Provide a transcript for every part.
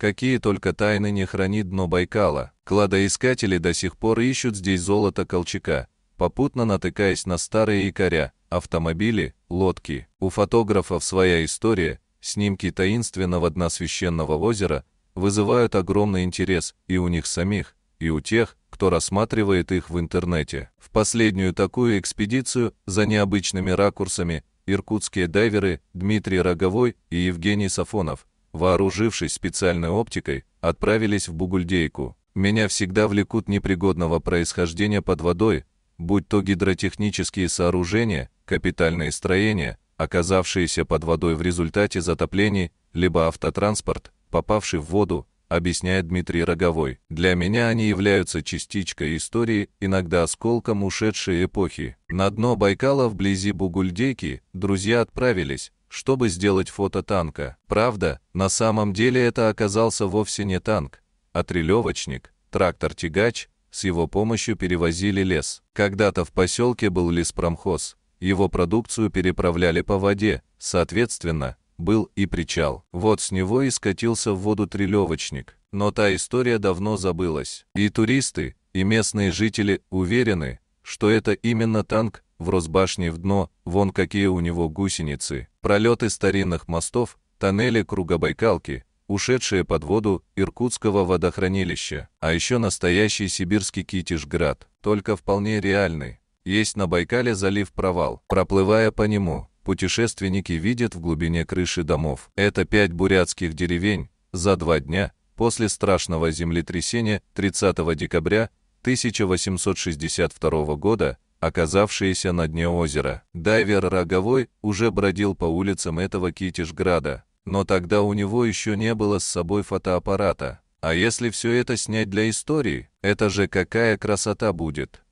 Какие только тайны не хранит дно Байкала. Кладоискатели до сих пор ищут здесь золото Колчака, попутно натыкаясь на старые якоря, автомобили, лодки. У фотографов своя история, снимки таинственного дна священного озера вызывают огромный интерес и у них самих, и у тех, кто рассматривает их в интернете. В последнюю такую экспедицию за необычными ракурсами иркутские дайверы Дмитрий Роговой и Евгений Сафонов – вооружившись специальной оптикой, отправились в Бугульдейку. Меня всегда влекут непригодного происхождения под водой, будь то гидротехнические сооружения, капитальные строения, оказавшиеся под водой в результате затоплений, либо автотранспорт, попавший в воду, объясняет Дмитрий Роговой. Для меня они являются частичкой истории, иногда осколком ушедшей эпохи. На дно Байкала вблизи Бугульдейки друзья отправились, чтобы сделать фото танка. Правда, на самом деле это оказался вовсе не танк, а трелевочник, трактор-тягач, с его помощью перевозили лес. Когда-то в поселке был леспромхоз, его продукцию переправляли по воде, соответственно, был и причал. Вот с него и скатился в воду трелевочник. Но та история давно забылась. И туристы, и местные жители уверены, что это именно танк, в Росбашне в дно, вон какие у него гусеницы, пролеты старинных мостов, тоннели Кругобайкалки, ушедшие под воду Иркутского водохранилища, а еще настоящий сибирский Китишград, только вполне реальный. Есть на Байкале залив Провал. Проплывая по нему, путешественники видят в глубине крыши домов. Это пять бурятских деревень за два дня после страшного землетрясения 30 декабря 1862 года оказавшиеся на дне озера. Дайвер Роговой уже бродил по улицам этого Китишграда, но тогда у него еще не было с собой фотоаппарата. А если все это снять для истории, это же какая красота будет.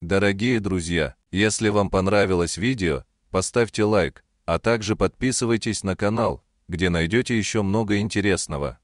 Дорогие друзья, если вам понравилось видео, поставьте лайк, а также подписывайтесь на канал, где найдете еще много интересного.